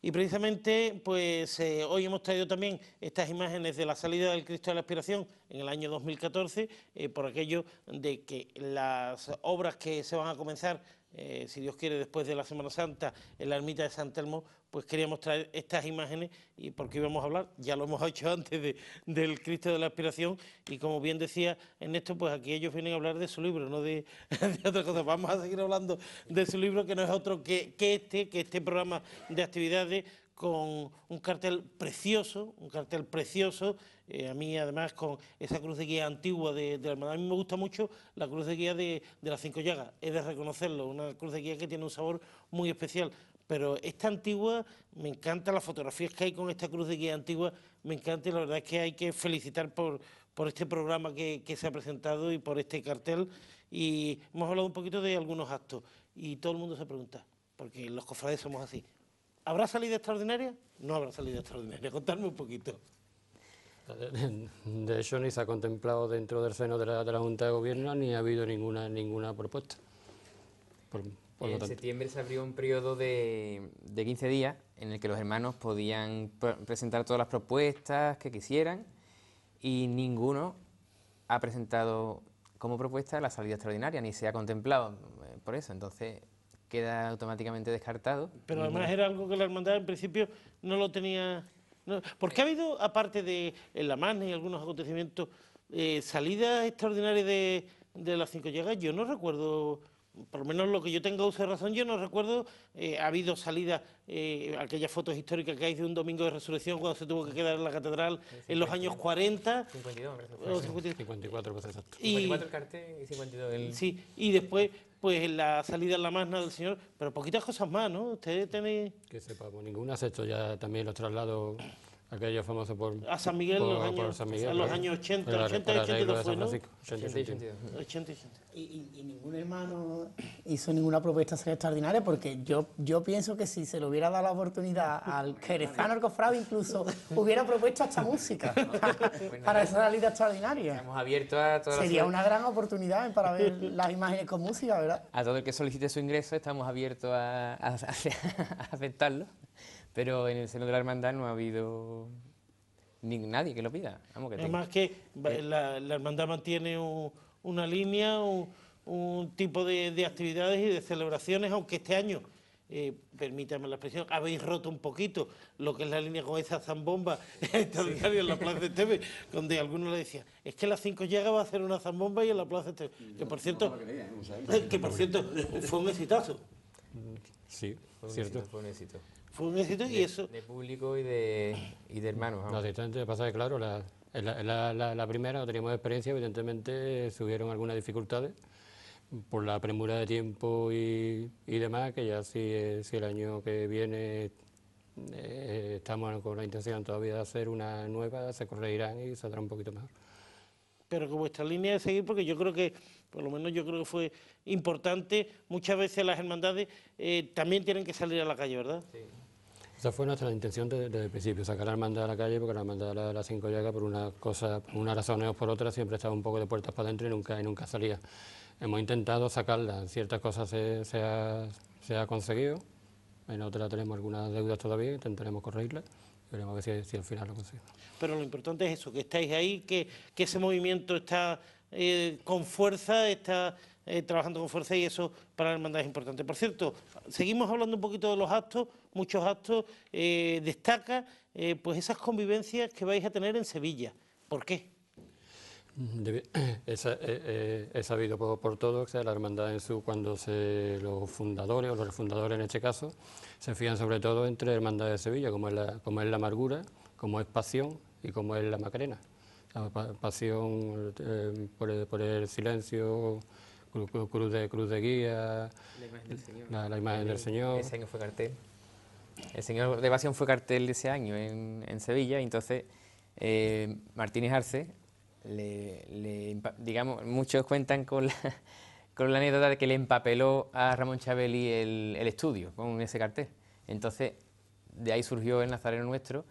Y precisamente, pues eh, hoy hemos traído también estas imágenes de la salida del Cristo de la Aspiración en el año 2014, eh, por aquello de que las obras que se van a comenzar eh, si Dios quiere, después de la Semana Santa, en la ermita de San Telmo, pues queríamos traer estas imágenes y porque íbamos a hablar, ya lo hemos hecho antes del Cristo de la Aspiración y como bien decía Ernesto, pues aquí ellos vienen a hablar de su libro, no de, otra cosa. Vamos a seguir hablando de su libro que no es otro que, que este, que este programa de actividades con un cartel precioso, un cartel precioso, eh, a mí además con esa cruz de guía antigua de, de A mí me gusta mucho la cruz de guía de, la las Cinco Llagas, es de reconocerlo, una cruz de guía que tiene un sabor muy especial, pero esta antigua, me encanta las fotografías que hay con esta cruz de guía antigua, me encanta y la verdad es que hay que felicitar por, por este programa que se ha presentado y por este cartel, y hemos hablado un poquito de algunos actos, y todo el mundo se pregunta, porque los cofrades somos así, ¿Habrá salida extraordinaria? No habrá salida extraordinaria. Contadme un poquito. De hecho, ni se ha contemplado dentro del seno de la, Junta de Gobierno ni ha habido ninguna, ninguna propuesta. en septiembre se abrió un periodo de, de, 15 días en el que los hermanos podían presentar todas las propuestas que quisieran y ninguno ha presentado como propuesta la salida extraordinaria, ni se ha contemplado eh, por eso. Entonces, queda automáticamente descartado. Pero además era algo que la hermandad en principio no lo tenía... No, porque ha habido, aparte de la magna y algunos acontecimientos, eh, salidas extraordinarias de, de las cinco llegas. Yo no recuerdo, por lo menos lo que yo tengo uso de razón, yo no recuerdo, eh, ha habido salidas, eh, aquellas fotos históricas que hay de un domingo de resurrección cuando se tuvo que quedar en la catedral en los años 40. 52, 54, pues exacto. 54 el cartel y 52 el... Sí, y después, pues la salida en la magna del Señor, pero poquitas cosas más, ¿no? Ustedes tiene. Que sepa pues, ninguna, excepto ya también los traslados Aquello famoso por... A San Miguel, en los años, San Miguel, a los años 80, la, 82 fue, ¿no? 80, Y, ningún hermano hizo ninguna propuesta extraordinaria porque yo, yo pienso que si se le hubiera dado la oportunidad al Jerezano al incluso hubiera propuesto esta música para esa realidad extraordinaria. Estamos a Sería una gran oportunidad para ver las imágenes con música, ¿verdad? A todo el que solicite su ingreso estamos abiertos a aceptarlo. Pero en el seno de la hermandad no ha habido ni nadie que lo pida. Vamos, que que eh. la, hermandad mantiene una línea, un, tipo de, actividades y de celebraciones, aunque este año, eh, permítame la expresión, habéis roto un poquito lo que es la línea con esa zambomba en la Plaza de donde algunos le decían, es que a las 5 llega va a hacer una zambomba y en la Plaza de TV. Mm, que por cierto, fue un exitazo. Sí, cierto. fue un éxito. Fue un éxito de, y eso... De público y de, y de hermanos. pasa que, claro, la, primera no teníamos experiencia, evidentemente subieron algunas dificultades por la premura de tiempo y, demás, que ya si, si el año que viene eh, estamos con la intención todavía de hacer una nueva, se corregirán y saldrá un poquito mejor. Pero con vuestra línea de seguir, porque yo creo que, por lo menos yo creo que fue importante, muchas veces las hermandades eh, también tienen que salir a la calle, ¿verdad? Sí. Esa fue nuestra intención desde, el principio, sacar la hermandad a la calle, porque la mandada de la, las cinco llagas, por una cosa, una razón o por otra, siempre estaba un poco de puertas para adentro y nunca, nunca salía. Hemos intentado sacarla, ciertas cosas se, se, ha, conseguido, en otras tenemos algunas deudas todavía, intentaremos corregirlas. Veremos si, al final lo conseguimos. Pero lo importante es eso, que estáis ahí, que, que ese movimiento está eh, con fuerza, está eh, trabajando con fuerza y eso para la hermandad es importante. Por cierto, seguimos hablando un poquito de los actos, muchos actos, eh, destaca eh, pues esas convivencias que vais a tener en Sevilla. ¿Por qué? Mm, es, eh, sabido por, todo, que la hermandad en su, cuando se, los fundadores, o los refundadores en este caso, se fían sobre todo entre hermandades de Sevilla, como es la, como es la amargura, como es pasión y como es la macarena. La pasión por, el, silencio, cruz, de, cruz de guía, la imagen del eh, Señor. Ese año fue cartel. El Señor de Evasión fue cartel ese año en, en Sevilla, y entonces eh, Martínez Arce, le, digamos, muchos cuentan con la, con la anécdota de que le empapeló a Ramón Chabeli el, el estudio con ese cartel. Entonces, de ahí surgió el Nazareno Nuestro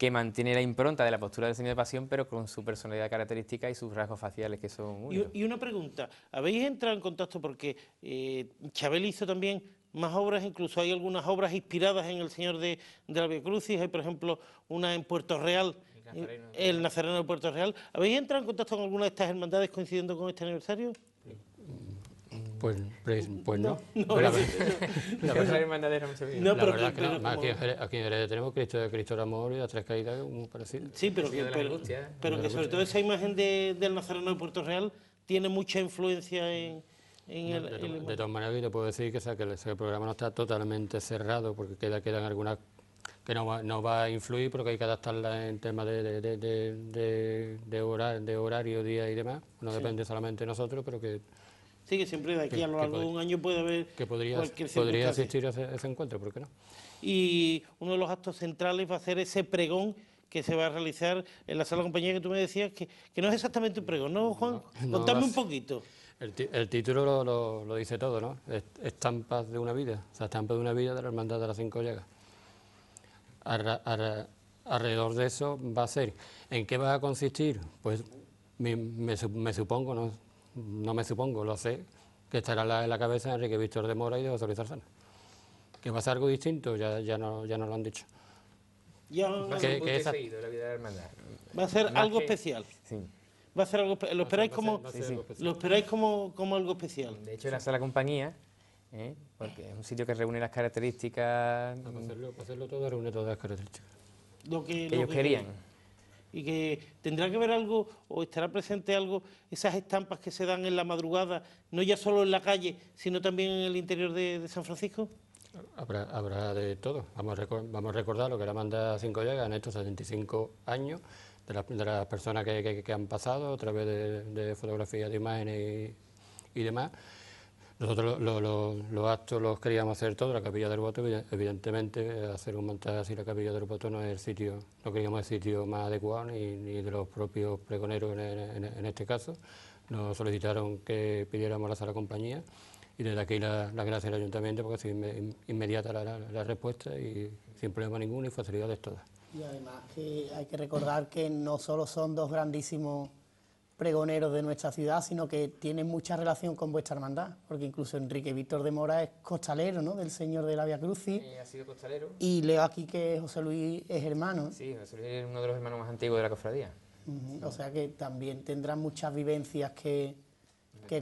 que mantiene la impronta de la postura del Señor de Pasión, pero con su personalidad característica y sus rasgos faciales que son muy... Y, una pregunta, ¿habéis entrado en contacto porque eh, Chabel hizo también más obras, incluso hay algunas obras inspiradas en el Señor de, de la Via Crucis, hay por ejemplo una en Puerto Real, el eh, el Nazareno de Puerto Real. ¿Habéis entrado en contacto con alguna de estas hermandades coincidiendo con este aniversario? Pues, pues, pues no. no, no la, verdad, aquí en Jerez tenemos Cristo de Cristo Amor y las tres caídas muy parecido. Sí, pero ¿eh? que, pero, que sobre todo esa imagen de, del Nazareno de Puerto Real tiene mucha influencia en... En el, de, todas maneras, yo te puedo decir que, el, programa no está totalmente cerrado, porque queda, quedan algunas que no va, no va a influir, porque hay que adaptarla en temas de, de, de, horario, día y demás. No depende solamente de nosotros, pero que que siempre de aquí a lo largo de un año puede haber que podría, podría asistir a ese, encuentro, ¿por qué no? Y uno de los actos centrales va a ser ese pregón que se va a realizar en la sala de compañía que tú me decías, que, que no es exactamente un pregón, ¿no, Juan? Contame un poquito. El, título lo, dice todo, ¿no? Estampas de una vida, o sea, estampas de una vida de la Hermandad de las Cinco Llagas. alrededor de eso va a ser. ¿En qué va a consistir? Pues me supongo, ¿no? no me supongo, lo sé, que estará en la, cabeza de Enrique Víctor de Mora y de José Luis Arzana. Que va a ser algo distinto, ya, ya, no, ya no lo han dicho. Ya no que, seguido, la vida de hermandad. Va a ser algo especial. Sí. Va a ser algo, lo esperáis como, lo esperáis como, como algo especial. De hecho, en la sala compañía, ¿eh? porque es un sitio que reúne las características. hacerlo, todo, reúne todas las características. Lo que, ellos querían y que tendrá que ver algo o estará presente algo, esas estampas que se dan en la madrugada, no ya solo en la calle, sino también en el interior de, San Francisco? Habrá, de todo. Vamos a, vamos a recordar lo que la manda Cinco Llegas en estos 75 años, de, de las personas que, han pasado a través de, fotografías, de imágenes y demás. Nosotros los actos los queríamos hacer todos, la capilla del voto, evidentemente eh, hacer un montaje así la capilla del voto no es el sitio, no queríamos el sitio más adecuado ni, de los propios pregoneros en, este caso. Nos solicitaron que pidiéramos la sala compañía y desde aquí las gracias al ayuntamiento porque sido inmediata la, respuesta y sin problema ninguno y facilidades todas. Y además hay que recordar que no solo son dos grandísimos pregoneros de nuestra ciudad, sino que tienen mucha relación con vuestra hermandad, porque incluso Enrique Víctor de Mora es costalero, ¿no?, del Señor de la Via Crucis. ha sido costalero. Y leo aquí que José Luis es hermano. Sí, José Luis es uno de los hermanos más antiguos de la cofradía. O sea que también tendrán muchas vivencias que,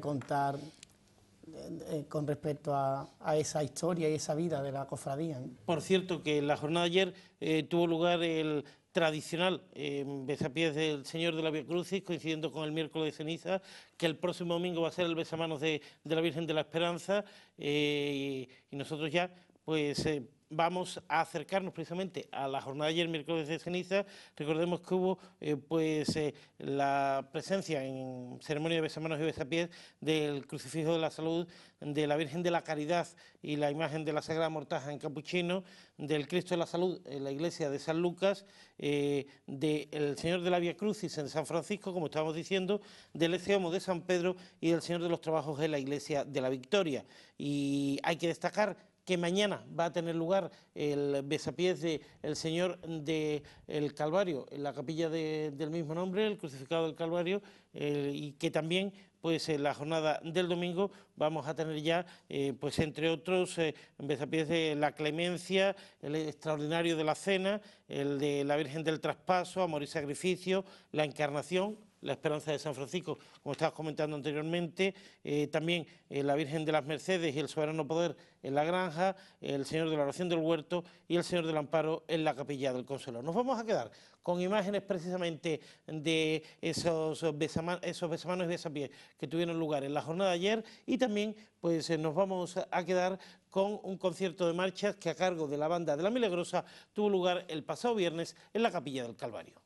contar eh, eh, con respecto a, esa historia y esa vida de la cofradía. Por cierto, que la jornada de ayer eh, tuvo lugar el tradicional en em, Besapiés del Señor de la Via Crucis, coincidiendo con el miércoles de ceniza, que el próximo domingo va a ser el besamanos de, de la Virgen de la Esperanza, eh, y nosotros ya pues eh, vamos a acercarnos precisamente a la jornada de ayer, miércoles de ceniza. Recordemos que hubo eh, pues eh, la presencia en ceremonia de besamanos y besapiés del crucifijo de la salud, de la Virgen de la Caridad y la imagen de la Sagrada Mortaja en Capuchino, del Cristo de la Salud en la iglesia de San Lucas, del Señor de la Vía Crucis en San Francisco, como estábamos diciendo, del Eseomo de San Pedro y del Señor de los Trabajos en la iglesia de la Victoria. Y hay que destacar que mañana va a tener lugar el besapiés del Señor del Calvario, en la capilla del mismo nombre, el crucificado del Calvario, eh, y que también pues en la jornada del domingo vamos a tener ya, eh, pues entre otros, eh, de la clemencia, el extraordinario de la cena, el de la Virgen del Traspaso, Amor y Sacrificio, la Encarnación, la Esperanza de San Francisco, como estabas comentando anteriormente, eh, también eh, la Virgen de las Mercedes y el Soberano Poder en la Granja, el Señor de la Oración del Huerto y el Señor del Amparo en la Capilla del Consuelo. Nos vamos a quedar con imágenes precisamente de esos, besaman, esos besamanos y besapiés que tuvieron lugar en la jornada de ayer y también pues eh, nos vamos a quedar con un concierto de marchas que a cargo de la banda de La Milagrosa tuvo lugar el pasado viernes en la Capilla del Calvario.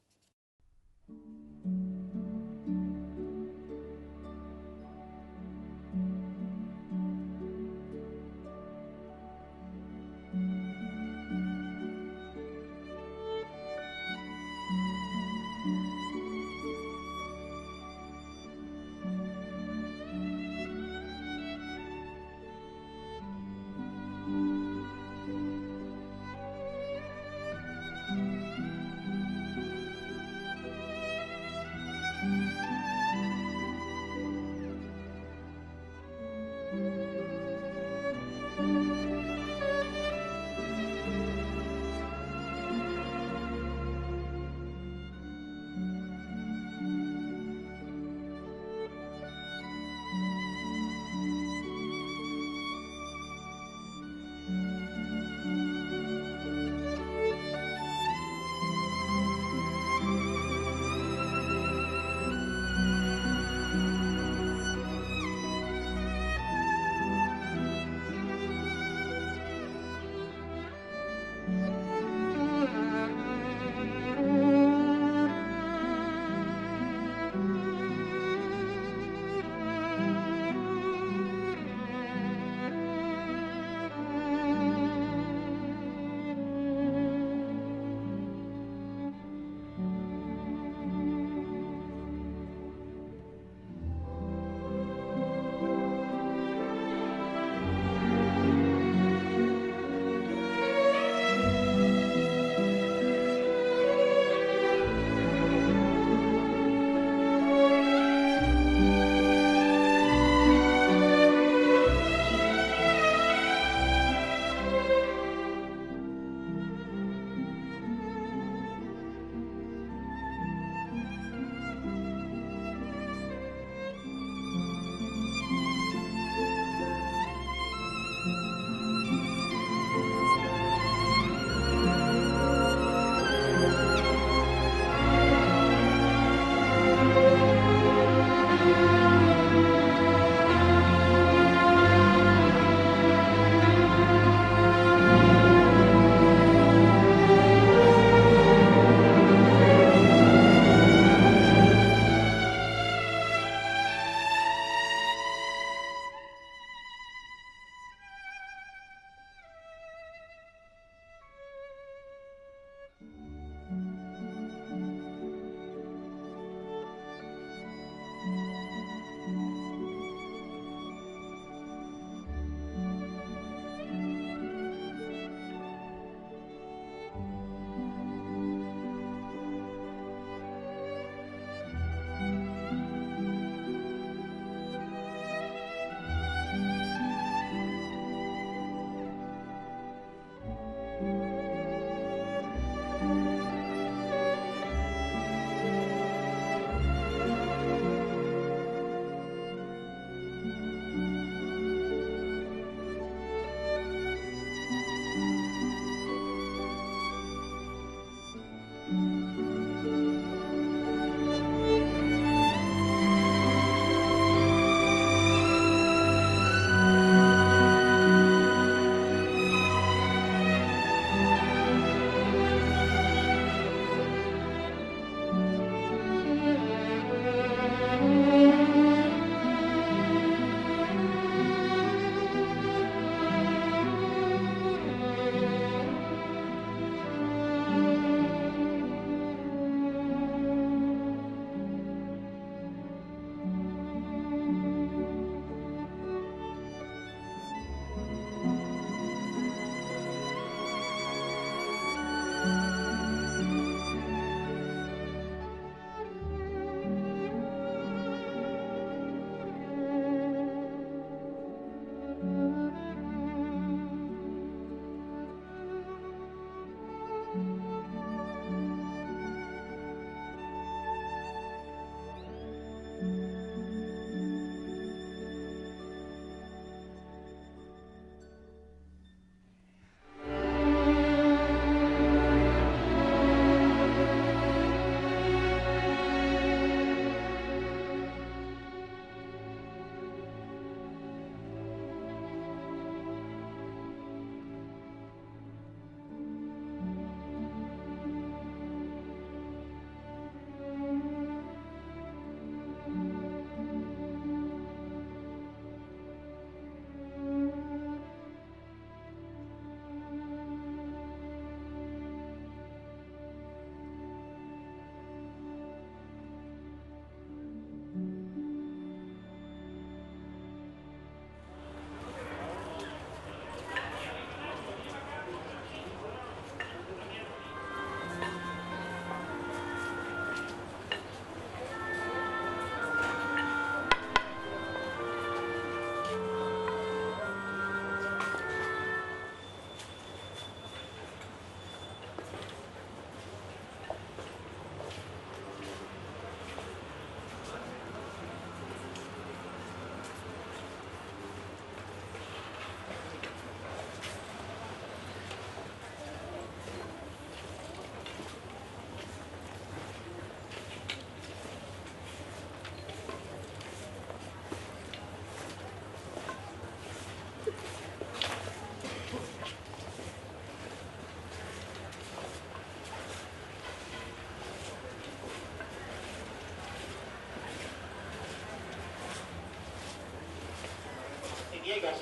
llega a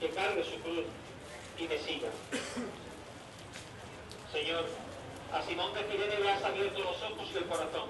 que cargue su cruz y me siga. Señor, a Simón de le has abierto los ojos y el corazón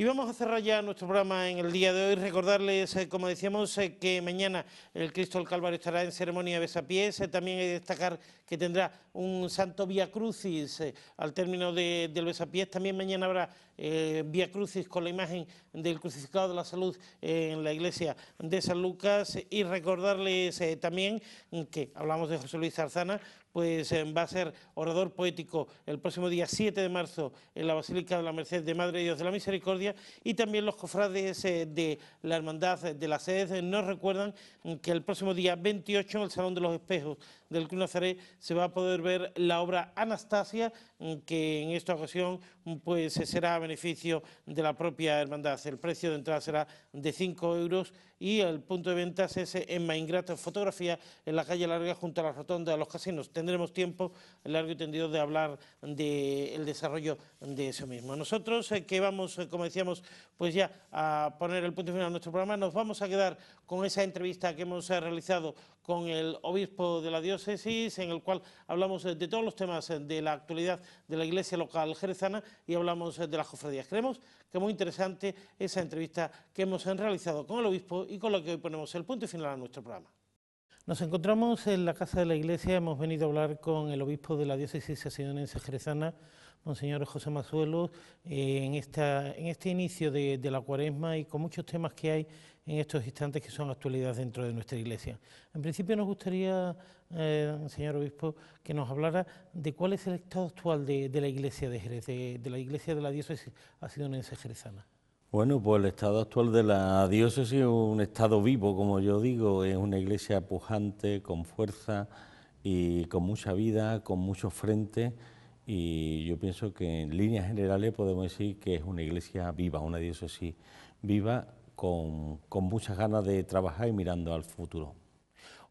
Y vamos a cerrar ya nuestro programa en el día de hoy. Recordarles, eh, como decíamos, eh, que mañana el Cristo del Calvario estará en ceremonia de besapiés. Eh, también hay que destacar que tendrá un santo Via Crucis al término del besapiés. También mañana habrá Via Crucis con la imagen del crucificado de la salud en la iglesia de San Lucas. Y recordarles también que hablamos de José Luis Arzana pues eh, va a ser orador poético el próximo día 7 de marzo en la Basílica de la Merced de Madre y Dios de la Misericordia y también los cofrades eh, de la Hermandad de la Sede... Eh, nos recuerdan que el próximo día 28 en el Salón de los Espejos del Club Nazaret se va a poder ver la obra Anastasia que en esta ocasión pues, será a beneficio de la propia hermandad. El precio de entrada será de 5 euros y el punto de venta es en Maingrato Fotografía, en la calle Larga, junto a la rotonda de los casinos. Tendremos tiempo largo y tendido de hablar del desarrollo de eso mismo. Nosotros, eh, que vamos, eh, como decíamos, pues ya a poner el punto final a nuestro programa, nos vamos a quedar con esa entrevista que hemos eh, realizado con el obispo de la diócesis, en el cual hablamos eh, de todos los temas eh, de la actualidad de la iglesia local jerezana y hablamos eh, de las cofradías. Creemos que muy interesante esa entrevista que hemos realizado con el obispo y con lo que hoy ponemos el punto final a nuestro programa. Nos encontramos en la Casa de la Iglesia, hemos venido a hablar con el obispo de la diócesis asidonense jerezana, Monseñor José Mazuelo en, esta, en este inicio de, la cuaresma y con muchos temas que hay en estos instantes que son actualidad dentro de nuestra Iglesia. En principio nos gustaría, eh, señor obispo, que nos hablara de cuál es el estado actual de, la Iglesia de Jerez, de, la Iglesia de la diócesis asidonense jerezana. Bueno, pues el estado actual de la diócesis es un estado vivo, como yo digo, es una iglesia pujante, con fuerza y con mucha vida, con muchos frentes y yo pienso que en líneas generales podemos decir que es una iglesia viva, una diócesis viva con, muchas ganas de trabajar y mirando al futuro.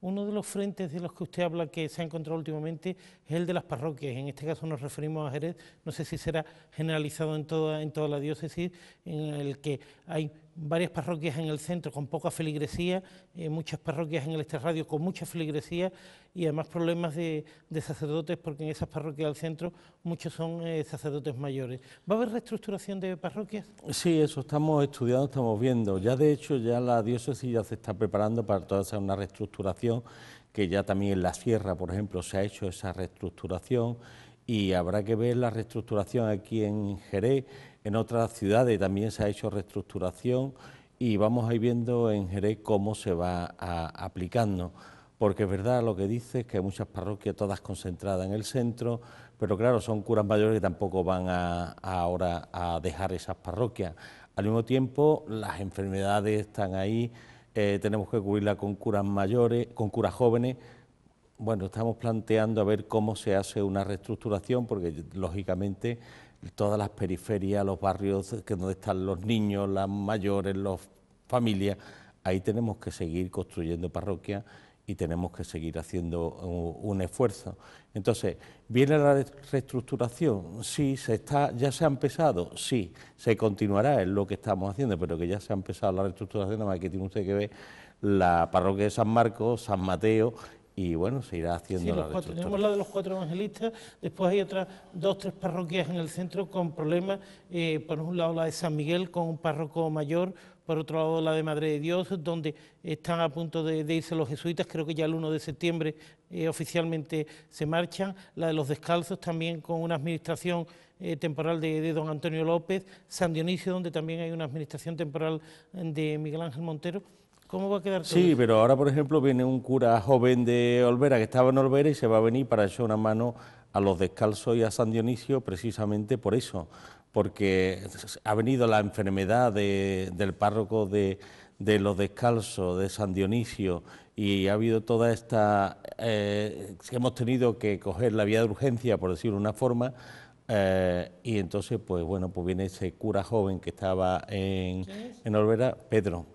Uno de los frentes de los que usted habla que se ha encontrado últimamente es el de las parroquias. En este caso nos referimos a Jerez, no sé si será generalizado en toda, en toda la diócesis, en el que hay varias parroquias en el centro con poca feligresía, eh, muchas parroquias en el exterradio con mucha feligresía y además problemas de, de sacerdotes porque en esas parroquias del centro muchos son eh, sacerdotes mayores. ¿Va a haber reestructuración de parroquias? Sí, eso estamos estudiando, estamos viendo. Ya de hecho ya la diócesis ya se está preparando para toda esa una reestructuración que ya también en la sierra, por ejemplo, se ha hecho esa reestructuración y habrá que ver la reestructuración aquí en Jerez en otras ciudades también se ha hecho reestructuración y vamos a ir viendo en Jerez cómo se va aplicando. Porque es verdad lo que dice es que hay muchas parroquias todas concentradas en el centro, pero claro, son curas mayores que tampoco van a, ahora a dejar esas parroquias. Al mismo tiempo, las enfermedades están ahí, eh, tenemos que cubrirla con curas mayores, con curas jóvenes. Bueno, estamos planteando a ver cómo se hace una reestructuración, porque lógicamente todas las periferias, los barrios que donde están los niños, las mayores, las familias, ahí tenemos que seguir construyendo parroquias y tenemos que seguir haciendo un, esfuerzo. Entonces, ¿viene la reestructuración? Sí, se está, ya se ha empezado, sí, se continuará, es lo que estamos haciendo, pero que ya se ha empezado la reestructuración, nada más que tiene usted que ver la parroquia de San Marcos, San Mateo y bueno, se irá haciendo la Tenemos la de los cuatro evangelistas, después hay otras dos, tres parroquias en el centro con problemas, eh, por un lado la de San Miguel con un párroco mayor, por otro lado la de Madre de Dios, donde están a punto de, irse los jesuitas, creo que ya el 1 de septiembre eh, oficialmente se marchan, la de los descalzos también con una administración eh, temporal de, don Antonio López, San Dionisio, donde también hay una administración temporal de Miguel Ángel Montero va a quedar Sí, pero ahora, por ejemplo, viene un cura joven de Olvera, que estaba en Olvera, y se va a venir para echar una mano a los descalzos y a San Dionisio precisamente por eso, porque ha venido la enfermedad del párroco de, los descalzos, de San Dionisio, y ha habido toda esta... Eh, hemos tenido que coger la vía de urgencia, por decirlo de una forma, eh, y entonces, pues bueno, pues viene ese cura joven que estaba en Olvera, Pedro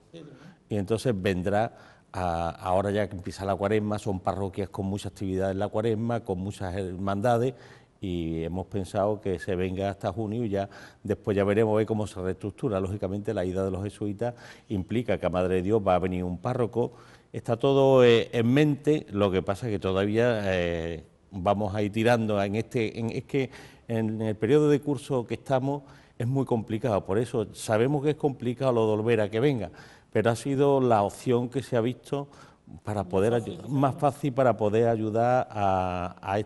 y entonces vendrá a, ahora ya que empieza la cuaresma, son parroquias con mucha actividad en la cuaresma, con muchas hermandades y hemos pensado que se venga hasta junio y ya después ya veremos cómo se reestructura. Lógicamente la ida de los jesuitas implica que a Madre de Dios va a venir un párroco. Está todo eh, en mente, lo que pasa es que todavía eh, vamos a tirando en este... es que en el periodo de curso que estamos es muy complicado, por eso sabemos que es complicado lo de volver a que venga, pero ha sido la opción que se ha visto para poder más fácil, para poder ayudar a,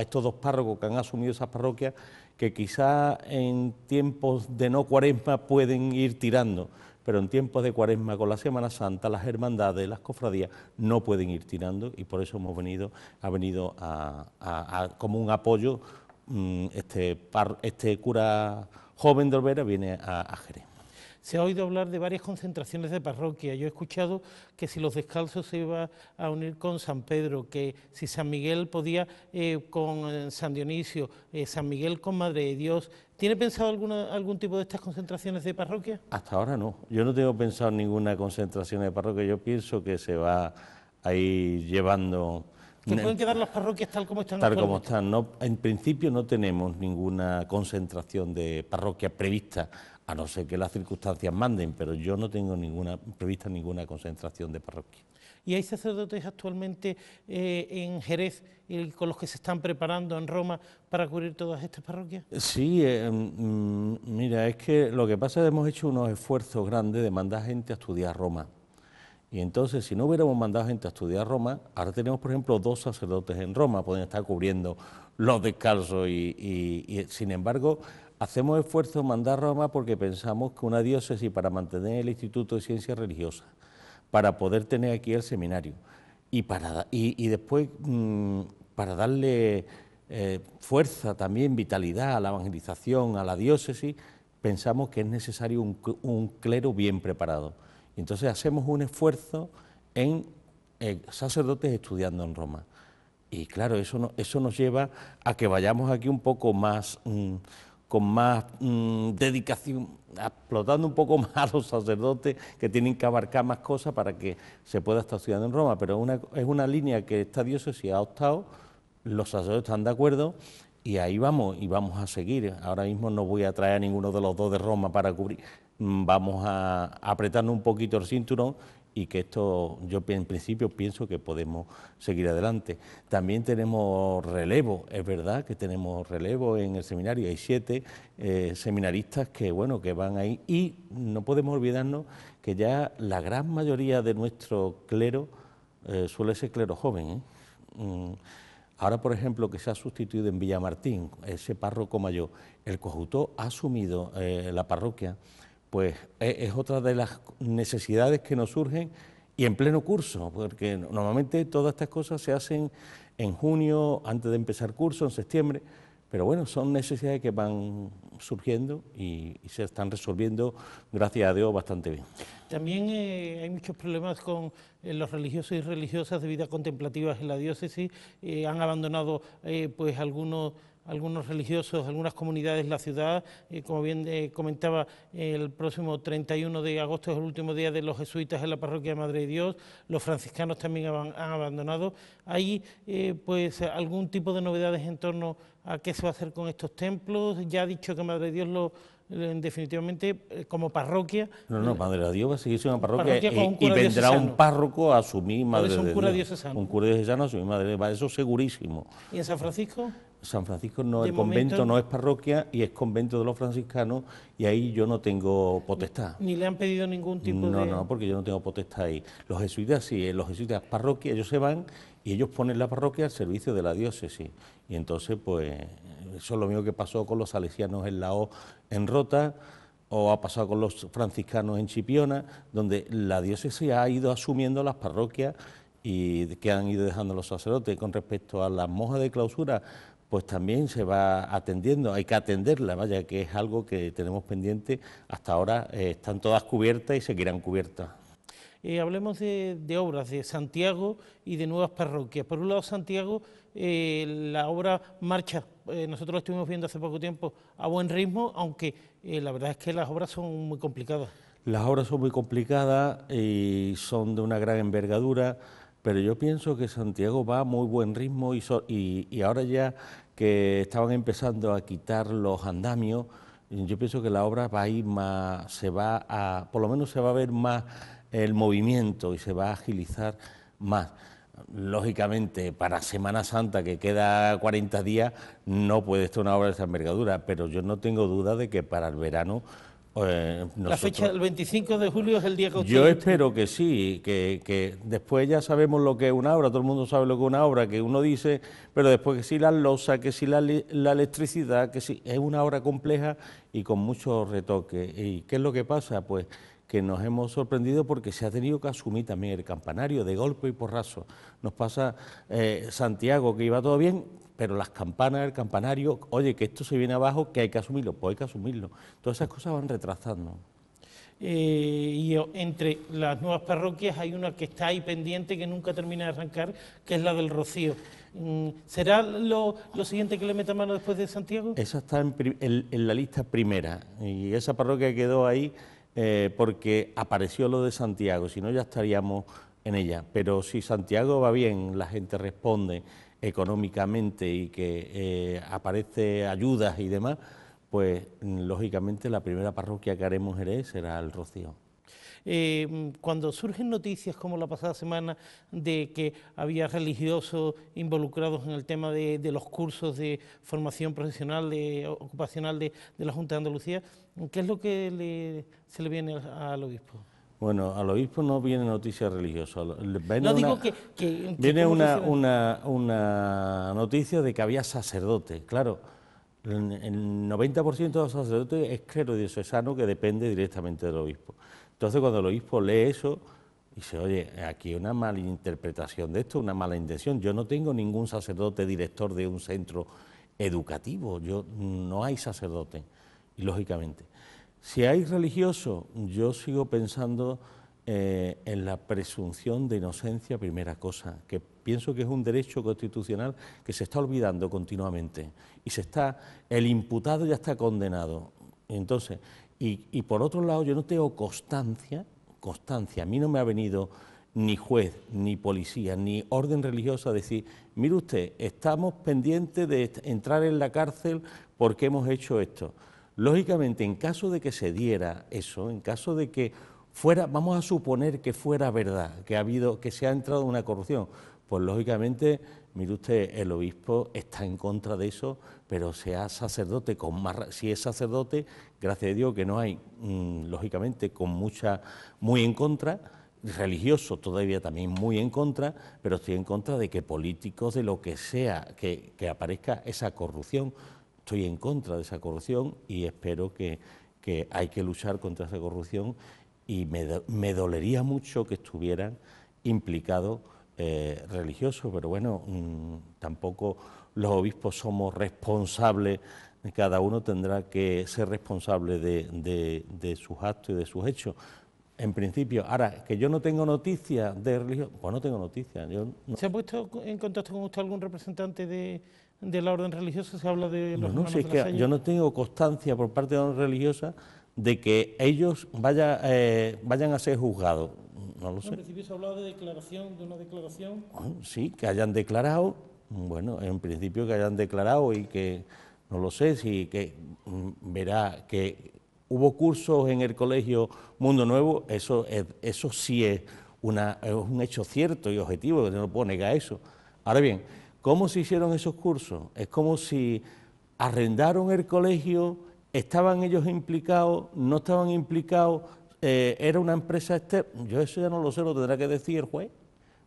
estos dos párrocos que han asumido esas parroquias que quizás en tiempos de no cuaresma pueden ir tirando, pero en tiempos de cuaresma con la Semana Santa las hermandades, las cofradías no pueden ir tirando y por eso hemos venido, ha venido como un apoyo mm, este, este, cura joven de Olvera viene a, a Jerez. Se ha oído hablar de varias concentraciones de parroquia. Yo he escuchado que si los descalzos se iba a unir con San Pedro, que si San Miguel podía eh, con eh, San Dionisio, eh, San Miguel con Madre de Dios. ¿Tiene pensado alguna, algún tipo de estas concentraciones de parroquia? Hasta ahora no. Yo no tengo pensado ninguna concentración de parroquia. Yo pienso que se va ahí llevando... Que pueden quedar las parroquias tal como están. Tal como están. No, en principio no tenemos ninguna concentración de parroquia prevista a no ser que las circunstancias manden, pero yo no tengo ninguna prevista ninguna concentración de parroquia. ¿Y hay sacerdotes actualmente eh, en Jerez eh, con los que se están preparando en Roma para cubrir todas estas parroquias? Sí, eh, mm, mira, es que lo que pasa es que hemos hecho unos esfuerzos grandes de mandar gente a estudiar Roma. Y entonces, si no hubiéramos mandado gente a estudiar Roma, ahora tenemos, por ejemplo, dos sacerdotes en Roma, pueden estar cubriendo los descalzos y sin embargo, Hacemos esfuerzo en mandar a Roma porque pensamos que una diócesis para mantener el Instituto de Ciencias Religiosas, para poder tener aquí el seminario y, para, y, después mm, para darle eh, fuerza también, vitalidad a la evangelización, a la diócesis, pensamos que es necesario un, clero bien preparado. Entonces hacemos un esfuerzo en eh, sacerdotes estudiando en Roma. Y claro, eso, eso nos lleva a que vayamos aquí un poco más... Mm, con más mm, dedicación, explotando un poco más a los sacerdotes que tienen que abarcar más cosas para que se pueda estar estudiando en Roma, pero es una línea que esta diócesis ha optado, los sacerdotes están de acuerdo y ahí vamos y vamos a seguir. Ahora mismo no voy a traer a ninguno de los dos de Roma para cubrir, mm, vamos a apretarnos un poquito el cinturón y que esto yo en principio pienso que podemos seguir adelante. También tenemos relevo, es verdad que tenemos relevo en el seminario, hay siete eh, seminaristas que bueno que van ahí y no podemos olvidarnos que ya la gran mayoría de nuestro clero eh, suele ser clero joven. ¿eh? Mm, ahora, por ejemplo, que se ha sustituido en Villamartín, ese párroco mayor, el cojuto ha asumido la parroquia pues e, es otra de las necesidades que nos surgen y en pleno curso, porque normalmente todas estas cosas se hacen en junio, antes de empezar curso, en septiembre, pero bueno, son necesidades que van surgiendo y, se están resolviendo, gracias a Dios, bastante bien. También eh, hay muchos problemas con eh, los religiosos y religiosas de vida contemplativas en la diócesis, eh, han abandonado pues algunos algunos religiosos, algunas comunidades de la ciudad. Eh, como bien eh, comentaba, el próximo 31 de agosto es el último día de los jesuitas en la parroquia de Madre de Dios. Los franciscanos también han, abandonado. ¿Hay eh, pues, algún tipo de novedades en torno a qué se va a hacer con estos templos? Ya ha dicho que Madre de Dios lo, definitivamente como parroquia. No, no, Madre de Dios va a seguir siendo una parroquia, y, vendrá un párroco a asumir Madre de Dios. Un cura diocesano. Un cura diocesano a asumir Madre de Dios, eso segurísimo. ¿Y en San Francisco? San Francisco no, el convento no es parroquia y es convento de los franciscanos y ahí yo no tengo potestad. Ni le han pedido ningún tipo de... No, no, porque yo no tengo potestad ahí. Los jesuitas sí, eh, los jesuitas parroquia, ellos se van y ellos ponen la parroquia al servicio de la diócesis. Y entonces, pues, eso es lo mismo que pasó con los salesianos en la en Rota, o ha pasado con los franciscanos en Chipiona, donde la diócesis ha ido asumiendo las parroquias y que han ido dejando los sacerdotes. Con respecto a las monjas de clausura, pues también se va atendiendo, hay que atenderla, vaya, que es algo que tenemos pendiente, hasta ahora eh, están todas cubiertas y seguirán cubiertas. Eh, hablemos de, obras de Santiago y de nuevas parroquias. Por un lado, Santiago, eh, la obra marcha, nosotros la estuvimos viendo hace poco tiempo, a buen ritmo, aunque la verdad es que las obras son muy complicadas. Las obras son muy complicadas y son de una gran envergadura pero yo pienso que Santiago va a muy buen ritmo y, ahora ya que estaban empezando a quitar los andamios, yo pienso que la obra va a ir más, se va a, por lo menos se va a ver más el movimiento y se va a agilizar más. Lógicamente, para Semana Santa, que queda 40 días, no puede estar una obra de esa envergadura, pero yo no tengo duda de que para el verano la fecha del 25 de julio es el día que usted... Yo espero que sí, que, que, después ya sabemos lo que es una obra, todo el mundo sabe lo que es una obra, que uno dice, pero después que sí la losa, que sí la, electricidad, que sí, es una obra compleja y con mucho retoque. ¿Y qué es lo que pasa? Pues que nos hemos sorprendido porque se ha tenido que asumir también el campanario de golpe y porrazo. Nos pasa eh, Santiago, que iba todo bien, pero las campanas, el campanario, oye, que esto se viene abajo, que hay que asumirlo, pues hay que asumirlo. Todas esas cosas van retrasando. Eh, y entre las nuevas parroquias hay una que está ahí pendiente que nunca termina de arrancar, que es la del Rocío. Mm, ¿Será lo, siguiente que le meta mano después de Santiago? Esa está en, en la lista primera y esa parroquia quedó ahí eh, porque apareció lo de Santiago, si no ya estaríamos en ella. Pero si Santiago va bien, la gente responde, económicamente y que eh, aparece ayudas y demás, pues mm, lógicamente la primera parroquia que haremos Jerez será el Rocío. Em, cuando surgen noticias como la pasada semana de que había religiosos involucrados en el tema de, los cursos de formación profesional, de, ocupacional de, la Junta de Andalucía, ¿qué es lo que se le viene al obispo? Bueno, al obispo no viene noticia religiosa. Viene no una, una, una, noticia de que había sacerdotes. Claro, el 90% de los sacerdotes es clero que depende directamente del obispo. Entonces, cuando el obispo lee eso, dice, oye, aquí hay una mala interpretación de esto, una mala intención. Yo no tengo ningún sacerdote director de un centro educativo. Yo, no hay sacerdote, lógicamente. Si hay religioso, yo sigo pensando eh, en la presunción de inocencia, primera cosa, que pienso que es un derecho constitucional que se está olvidando continuamente y se está, el imputado ya está condenado. Entonces, y, por otro lado, yo no tengo constancia, constancia, a mí no me ha venido ni juez, ni policía, ni orden religiosa a decir, mire usted, estamos pendientes de entrar en la cárcel porque hemos hecho esto. Lógicamente, en caso de que se diera eso, en caso de que fuera, vamos a suponer que fuera verdad, que ha habido, que se ha entrado una corrupción, pues lógicamente, mire usted, el obispo está en contra de eso, pero sea sacerdote con si es sacerdote, gracias a Dios que no hay, mm, lógicamente, con mucha, muy en contra, religioso todavía también muy en contra, pero estoy en contra de que políticos, de lo que sea, que, que aparezca esa corrupción, estoy en contra de esa corrupción y espero que, hay que luchar contra esa corrupción y me, dolería mucho que estuvieran implicados eh, religiosos, pero bueno, mm, tampoco los obispos somos responsables, cada uno tendrá que ser responsable de, sus actos y de sus hechos. En principio, ahora, que yo no tengo noticias de religión, pues no tengo noticias. ¿Se ha puesto en contacto con usted algún representante de, de la orden religiosa se habla de los no, no, que Yo no tengo constancia por parte de la orden religiosa de que ellos vaya, eh, vayan a ser juzgados. No lo sé. En principio se hablado de declaración, de una declaración. sí, que hayan declarado. Bueno, en principio que hayan declarado y que, no lo sé, si que mm, verá que hubo cursos en el colegio Mundo Nuevo, eso, es, eso sí es, una, es un hecho cierto y objetivo, que no puedo negar eso. Ahora bien, ¿Cómo se hicieron esos cursos? Es como si arrendaron el colegio, estaban ellos implicados, no estaban implicados, eh, era una empresa externa. Yo eso ya no lo sé, lo tendrá que decir el juez.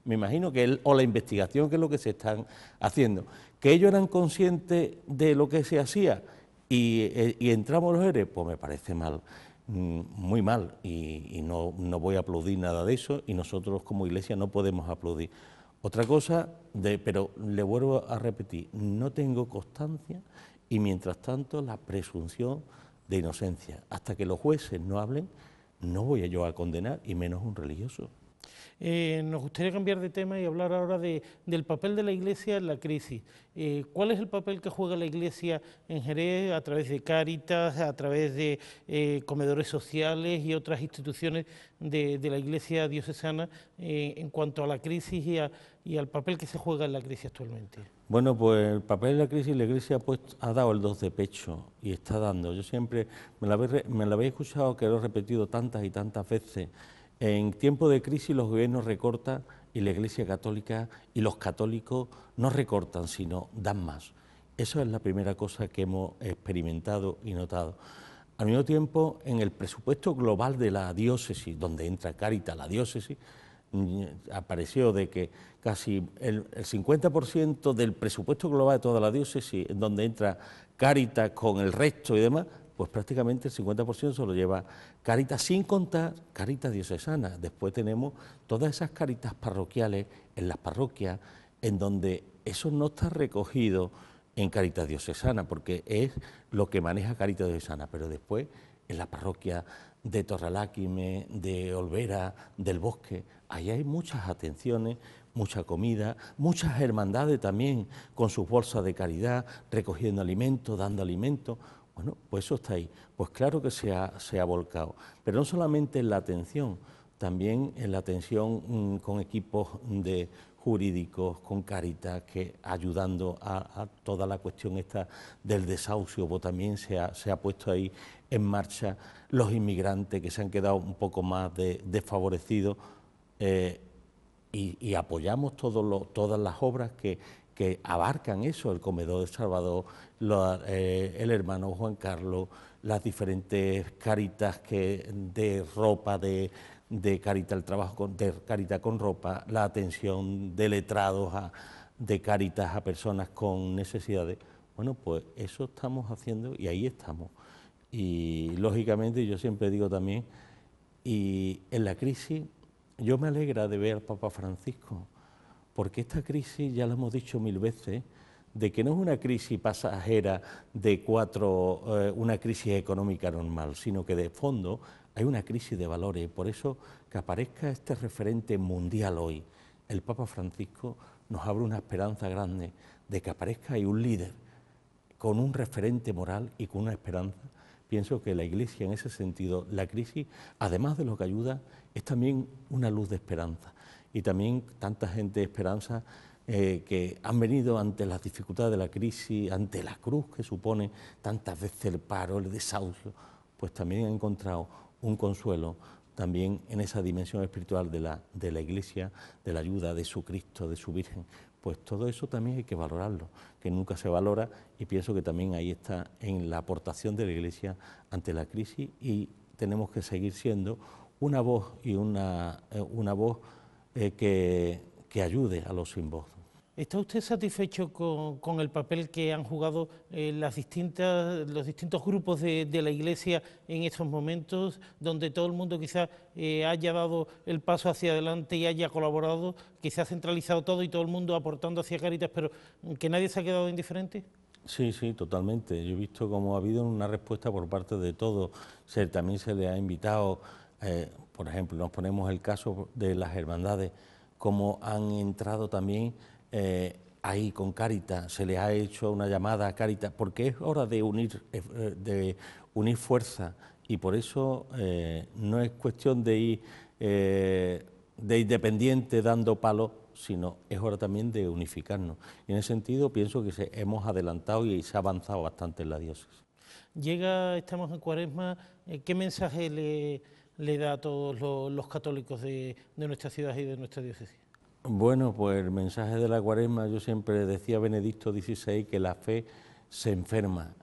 Me imagino que él, o la investigación, que es lo que se están haciendo. Que ellos eran conscientes de lo que se hacía y, eh, entramos los ERE, pues me parece mal mm, muy mal y, no voy a aplaudir nada de eso y nosotros como iglesia no podemos aplaudir. Otra cosa, pero le vuelvo a repetir, no tengo constancia y mientras tanto la presunción de inocencia. Hasta que los jueces no hablen, no voy yo a condenar, y menos un religioso. Eh, nos gustaría cambiar de tema y hablar ahora de, del papel de la Iglesia en la crisis. Eh, ¿Cuál es el papel que juega la Iglesia en Jerez a través de Cáritas, a través de eh, comedores sociales y otras instituciones de, la Iglesia diocesana en cuanto a la crisis y, al papel que se juega en la crisis actualmente? Bueno, pues el papel de la crisis la Iglesia ha, dado el dos de pecho y está dando. Yo siempre me lo habéis escuchado que lo he repetido tantas y tantas veces en tiempos de crisis los gobiernos recortan y la Iglesia Católica y los católicos no recortan, sino dan más. Eso es la primera cosa que hemos experimentado y notado. Al mismo tiempo, en el presupuesto global de la diócesis, donde entra Caritas, la diócesis, mm, apareció de que casi el, 50% del presupuesto global de toda la diócesis, donde entra Caritas con el resto y demás, pues prácticamente el 50% se lo lleva Caritas, sin contar Caritas diocesanas. Después tenemos todas esas Caritas parroquiales en las parroquias, en donde eso no está recogido en Caritas diocesana, porque es lo que maneja Caritas diocesana, pero después en la parroquia de Torraláquime, de Olvera, del Bosque, ahí hay muchas atenciones, mucha comida, muchas hermandades también con sus bolsas de caridad, recogiendo alimentos, dando alimentos. Bueno, pues eso está ahí. Pues claro que se ha, volcado, pero no solamente en la atención, también en la atención mm, con equipos de jurídicos, con Caritas, que ayudando a, toda la cuestión esta del desahucio, pues también se ha, puesto ahí en marcha los inmigrantes que se han quedado un poco más desfavorecidos eh, y, apoyamos todas las obras que, que abarcan eso, el comedor de Salvador, eh, el hermano Juan Carlos, las diferentes caritas de ropa, de, de carita al trabajo, con, carita con ropa, la atención de letrados, a, de caritas a personas con necesidades. Bueno, pues eso estamos haciendo y ahí estamos. Y lógicamente yo siempre digo también, y en la crisis yo me alegra de ver al Papa Francisco, porque esta crisis ya la hemos dicho mil veces, de que no es una crisis pasajera de cuatro, eh, una crisis económica normal, sino que de fondo hay una crisis de valores. por eso que aparezca este referente mundial hoy, el Papa Francisco, nos abre una esperanza grande de que aparezca ahí un líder con un referente moral y con una esperanza. Pienso que la Iglesia en ese sentido, la crisis, además de lo que ayuda, es también una luz de esperanza. Y también tanta gente de esperanza eh, que han venido ante las dificultades de la crisis, ante la cruz que supone tantas veces el paro, el desahucio, pues también han encontrado un consuelo también en esa dimensión espiritual de la, de la Iglesia, de la ayuda de su Cristo, de su Virgen. Pues todo eso también hay que valorarlo, que nunca se valora y pienso que también ahí está en la aportación de la Iglesia ante la crisis y tenemos que seguir siendo una voz y una, eh, una voz eh, que, que ayude a los sin voz. ¿Está usted satisfecho con, el papel que han jugado eh, las distintas, los distintos grupos de, la Iglesia en estos momentos, donde todo el mundo quizás eh, haya dado el paso hacia adelante y haya colaborado, que se ha centralizado todo y todo el mundo aportando hacia Caritas, pero mm, que nadie se ha quedado indiferente? Sí, sí, totalmente. Yo he visto cómo ha habido una respuesta por parte de todos. también se le ha invitado, eh, por ejemplo, nos ponemos el caso de las hermandades, cómo han entrado también eh, ahí con Caritas, se le ha hecho una llamada a Caritas, porque es hora de unir, eh, de unir fuerza y por eso eh, no es cuestión de ir de independiente dando palo, sino es hora también de unificarnos. en ese sentido pienso que hemos adelantado y se ha avanzado bastante en la diócesis. Llega, estamos en cuaresma, ¿qué mensaje le, da a todos los, católicos de nuestra ciudad y de nuestra diócesis? Bueno, pues el mensaje de la cuaresma, yo siempre decía Benedicto XVI que la fe se enferma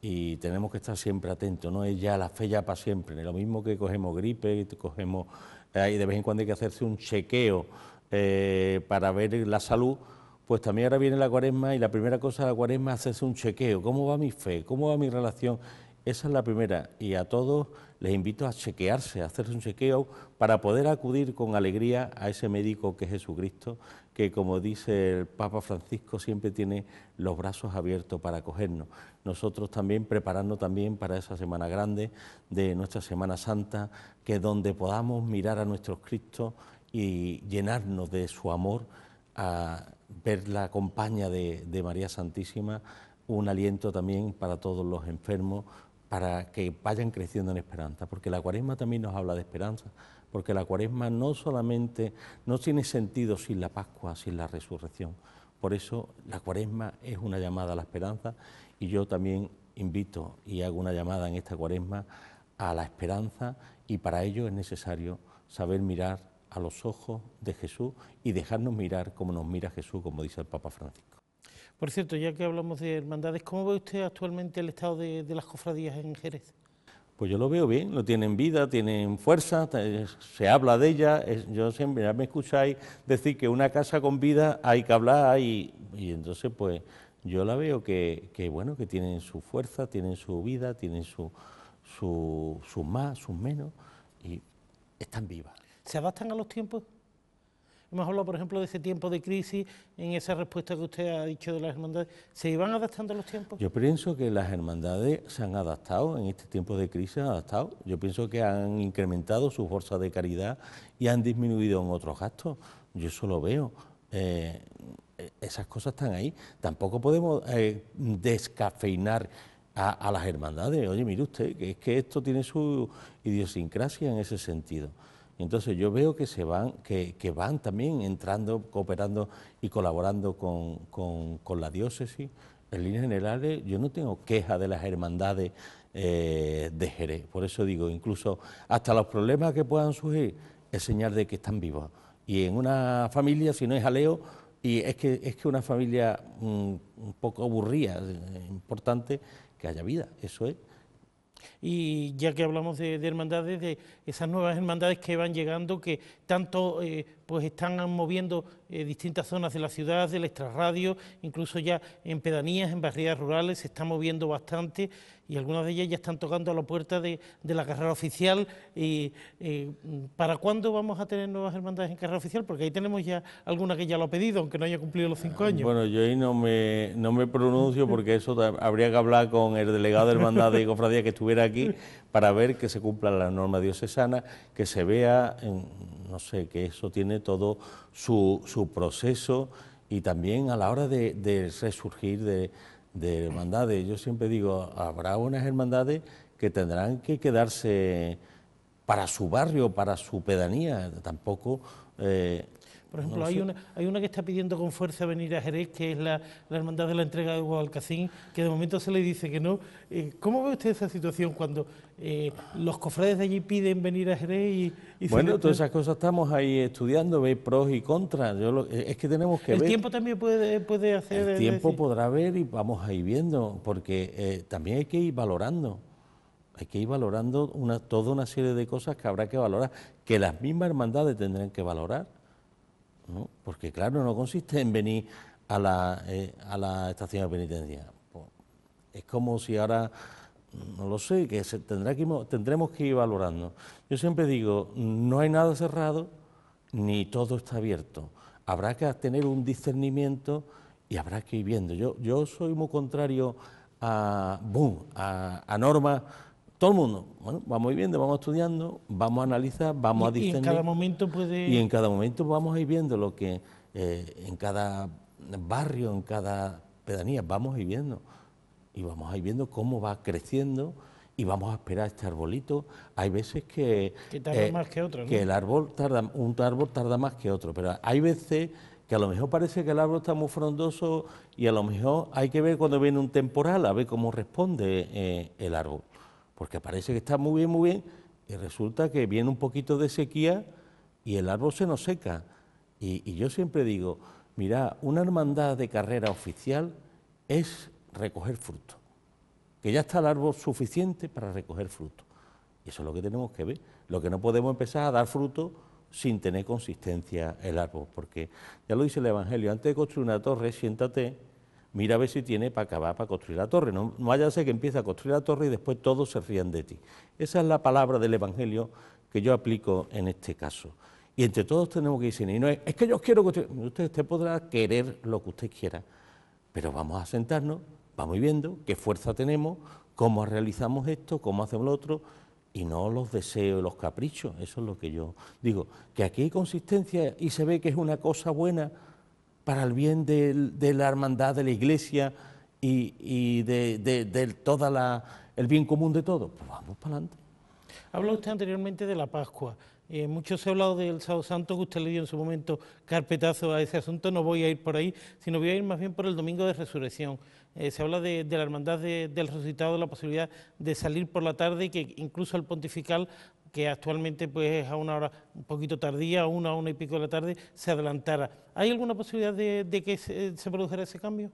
y tenemos que estar siempre atentos, no es ya la fe ya para siempre, es lo mismo que cogemos gripe, cogemos, y de vez en cuando hay que hacerse un chequeo eh, para ver la salud, pues también ahora viene la cuaresma y la primera cosa de la cuaresma es hacerse un chequeo, ¿cómo va mi fe? ¿Cómo va mi relación? Esa es la primera y a todos les invito a chequearse, a hacerse un chequeo para poder acudir con alegría a ese médico que es Jesucristo, que como dice el Papa Francisco siempre tiene los brazos abiertos para acogernos. Nosotros también preparando también para esa semana grande de nuestra Semana Santa, que donde podamos mirar a nuestros Cristo y llenarnos de su amor, a ver la compañía de María Santísima, un aliento también para todos los enfermos, para que vayan creciendo en esperanza, porque la cuaresma también nos habla de esperanza, porque la cuaresma no solamente no tiene sentido sin la Pascua, sin la resurrección. Por eso la cuaresma es una llamada a la esperanza y yo también invito y hago una llamada en esta cuaresma a la esperanza y para ello es necesario saber mirar a los ojos de Jesús y dejarnos mirar como nos mira Jesús, como dice el Papa Francisco. Por cierto, ya que hablamos de hermandades, ¿cómo ve usted actualmente el estado de, las cofradías en Jerez? Pues yo lo veo bien, lo tienen vida, tienen fuerza, eh, se habla de ella. Yo siempre me escucháis decir que una casa con vida hay que hablar y, y entonces pues yo la veo que, bueno, que tienen su fuerza, tienen su vida, tienen su, su, sus más, sus menos y están vivas. ¿Se adaptan a los tiempos? hemos hablado, por ejemplo, de ese tiempo de crisis, en esa respuesta que usted ha dicho de las hermandades. ¿Se iban adaptando los tiempos? Yo pienso que las hermandades se han adaptado, en este tiempo de crisis han adaptado. Yo pienso que han incrementado su fuerza de caridad y han disminuido en otros gastos. Yo eso lo veo. Eh, esas cosas están ahí. Tampoco podemos eh, descafeinar a, las hermandades. Oye, mire usted, es que esto tiene su idiosincrasia en ese sentido. Entonces yo veo que se van, que, van también entrando, cooperando y colaborando con, la diócesis. En líneas generales, yo no tengo queja de las hermandades eh, de Jerez. Por eso digo, incluso hasta los problemas que puedan surgir, es señal de que están vivos. Y en una familia, si no es aleo, y es que es que una familia mm, un poco aburrida, es eh, importante que haya vida, eso es y ya que hablamos de, hermandades, de esas nuevas hermandades que van llegando, que tanto eh, pues están moviendo eh, distintas zonas de la ciudad, del extrarradio, incluso ya en pedanías, en barriadas rurales, se está moviendo bastante y algunas de ellas ya están tocando a la puerta de, la carrera oficial. Y, eh, ¿Para cuándo vamos a tener nuevas hermandades en carrera oficial? Porque ahí tenemos ya alguna que ya lo ha pedido, aunque no haya cumplido los cinco ah, años. Bueno, yo ahí no me, no me pronuncio porque eso habría que hablar con el delegado de hermandad de cofradía que estuviera aquí para ver que se cumpla la norma diocesana, que se vea, no sé, que eso tiene todo su, proceso y también a la hora de, resurgir de, hermandades. Yo siempre digo, habrá unas hermandades que tendrán que quedarse para su barrio, para su pedanía, tampoco eh, por ejemplo, hay, una, hay una que está pidiendo con fuerza venir a Jerez, que es la, Hermandad de la Entrega de Guadalcacín, que de momento se le dice que no. Eh, ¿Cómo ve usted esa situación cuando eh, los cofrades de allí piden venir a Jerez y... bueno, todas esas cosas estamos ahí estudiando, veis pros y contras. Yo eh, es que tenemos que El tiempo también puede, puede hacer... El tiempo podrá ver y vamos a ir viendo, porque también hay que ir valorando hay que ir valorando una, toda una serie de cosas que habrá que valorar, que las mismas hermandades tendrán que valorar porque claro, no consiste en venir a la, eh, estación de penitencia. Pues, es como si ahora, no lo sé, que, que tendremos que ir valorando. Yo siempre digo, no hay nada cerrado ni todo está abierto. Habrá que tener un discernimiento y habrá que ir viendo. Yo, yo soy muy contrario a, boom, a, a normas todo el mundo. Bueno, vamos viendo, vamos estudiando, vamos a analizar, vamos a discernir. Y en cada momento puede... Y en cada momento vamos a ir viendo lo que eh, en cada barrio, en cada pedanía, vamos a ir viendo. Y vamos a ir viendo cómo va creciendo y vamos a esperar este arbolito. Hay veces que... Que tarda eh, más que otro, ¿no? Que el árbol tarda, un árbol tarda más que otro, pero hay veces que a lo mejor parece que el árbol está muy frondoso y a lo mejor hay que ver cuando viene un temporal, a ver cómo responde eh, el árbol porque parece que está muy bien, muy bien, y resulta que viene un poquito de sequía y el árbol se nos seca. Y, yo siempre digo, mira, una hermandad de carrera oficial es recoger fruto, que ya está el árbol suficiente para recoger fruto. Y eso es lo que tenemos que ver. Lo que no podemos empezar a dar fruto sin tener consistencia el árbol, porque ya lo dice el Evangelio, antes de construir una torre, siéntate mira a ver si tiene para acabar, para construir la torre. No, no vaya que empiece a construir la torre y después todos se rían de ti. Esa es la palabra del Evangelio que yo aplico en este caso. Y entre todos tenemos que decir, y no es, es que yo quiero que usted, usted, podrá querer lo que usted quiera, pero vamos a sentarnos, vamos viendo qué fuerza tenemos, cómo realizamos esto, cómo hacemos lo otro, y no los deseos los caprichos. Eso es lo que yo digo, que aquí hay consistencia y se ve que es una cosa buena para el bien de la hermandad de la iglesia y, y de, toda el bien común de todos. Pues vamos para adelante. Habló usted anteriormente de la Pascua. muchos eh, mucho se hablado del Sábado Santo, que usted le dio en su momento carpetazo a ese asunto. No voy a ir por ahí, sino voy a ir más bien por el Domingo de Resurrección. Eh, se habla de, la hermandad del resucitado, la posibilidad de salir por la tarde y que incluso el pontifical que actualmente pues es a una hora un poquito tardía, a una, una y pico de la tarde, se adelantara. ¿Hay alguna posibilidad de, que se, produjera ese cambio?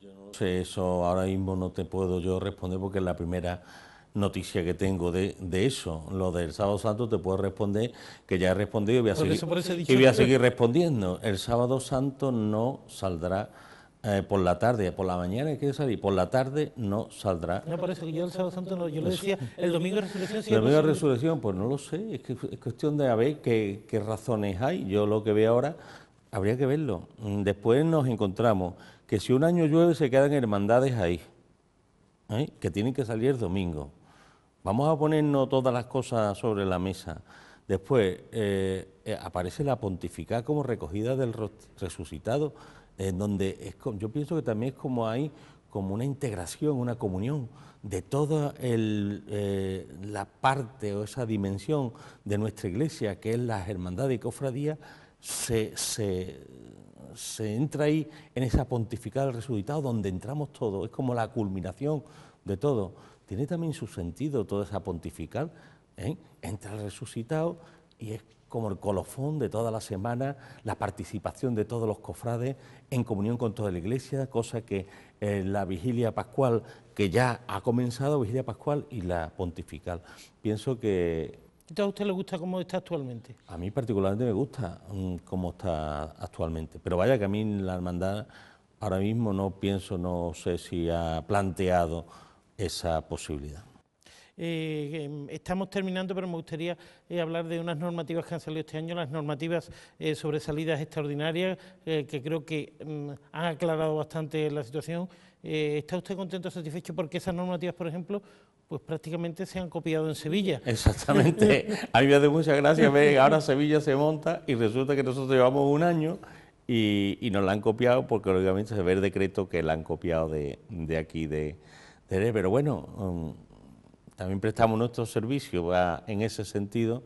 Yo no sé, eso ahora mismo no te puedo yo responder porque es la primera noticia que tengo de, eso. Lo del sábado santo te puedo responder que ya he respondido voy a, seguir, y voy a seguir respondiendo. El sábado santo no saldrá eh, por la tarde, por la mañana hay que salir, por la tarde no saldrá. No, parece que yo el sábado santo no, yo le decía, el domingo de resurrección... sí. el domingo de resurrección, pues no lo sé, es, cuestión de a ver qué, razones hay, yo lo que veo ahora habría que verlo. Mm, después nos encontramos que si un año llueve se quedan hermandades ahí, ¿eh? que tienen que salir el domingo. Vamos a ponernos todas las cosas sobre la mesa. Después eh, aparece la pontificada como recogida del resucitado donde es, yo pienso que también es como hay como una integración, una comunión de toda el, eh, la parte o esa dimensión de nuestra iglesia, que es la hermandad y cofradía, se, entra ahí en esa pontificada resucitado donde entramos todos, es como la culminación de todo. Tiene también su sentido toda esa pontifical, ¿eh? entra el resucitado y es como el colofón de toda la semana, la participación de todos los cofrades en comunión con toda la iglesia, cosa que eh, la vigilia pascual, que ya ha comenzado, vigilia pascual y la pontifical. Pienso que... ¿A usted le gusta cómo está actualmente? A mí particularmente me gusta mm, cómo está actualmente, pero vaya que a mí la hermandad ahora mismo no pienso, no sé si ha planteado esa posibilidad. Eh, em, estamos terminando, pero me gustaría eh, hablar de unas normativas que han salido este año, las normativas eh, sobre salidas extraordinarias, eh, que creo que mm, han aclarado bastante la situación. Eh, ¿Está usted contento, satisfecho porque esas normativas, por ejemplo, pues prácticamente se han copiado en Sevilla. Exactamente. A mí me hace mucha gracia ver ahora Sevilla se monta y resulta que nosotros llevamos un año y, nos la han copiado porque obviamente se ve el decreto que la han copiado de, aquí, de, de... Pero bueno, mm, también prestamos nuestro servicio en ese sentido